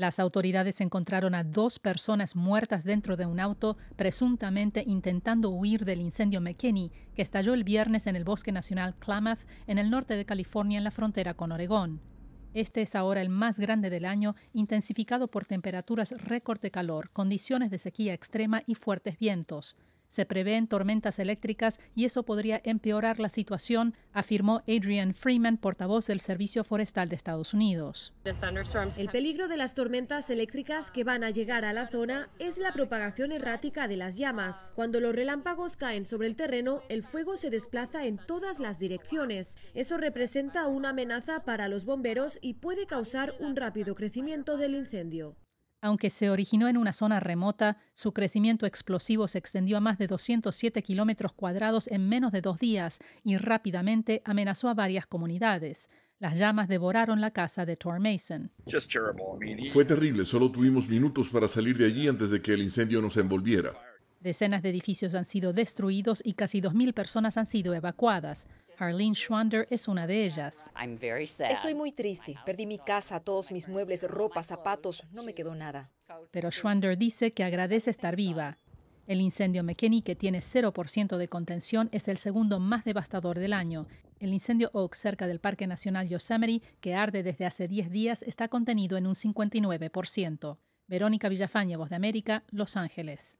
Las autoridades encontraron a dos personas muertas dentro de un auto, presuntamente intentando huir del incendio McKinney, que estalló el viernes en el Bosque Nacional Klamath, en el norte de California, en la frontera con Oregón. Este es ahora el más grande del año, intensificado por temperaturas récord de calor, condiciones de sequía extrema y fuertes vientos. Se prevén tormentas eléctricas y eso podría empeorar la situación, afirmó Adrian Freeman, portavoz del Servicio Forestal de Estados Unidos. El peligro de las tormentas eléctricas que van a llegar a la zona es la propagación errática de las llamas. Cuando los relámpagos caen sobre el terreno, el fuego se desplaza en todas las direcciones. Eso representa una amenaza para los bomberos y puede causar un rápido crecimiento del incendio. Aunque se originó en una zona remota, su crecimiento explosivo se extendió a más de 207 kilómetros cuadrados en menos de dos días y rápidamente amenazó a varias comunidades. Las llamas devoraron la casa de Tor Mason. Fue terrible, solo tuvimos minutos para salir de allí antes de que el incendio nos envolviera. Decenas de edificios han sido destruidos y casi 2.000 personas han sido evacuadas. Arlene Schwander es una de ellas. Estoy muy triste. Perdí mi casa, todos mis muebles, ropa, zapatos. No me quedó nada. Pero Schwander dice que agradece estar viva. El incendio McKinney, que tiene 0% de contención, es el segundo más devastador del año. El incendio Oak cerca del Parque Nacional Yosemite, que arde desde hace 10 días, está contenido en un 59%. Verónica Villafaña, Voz de América, Los Ángeles.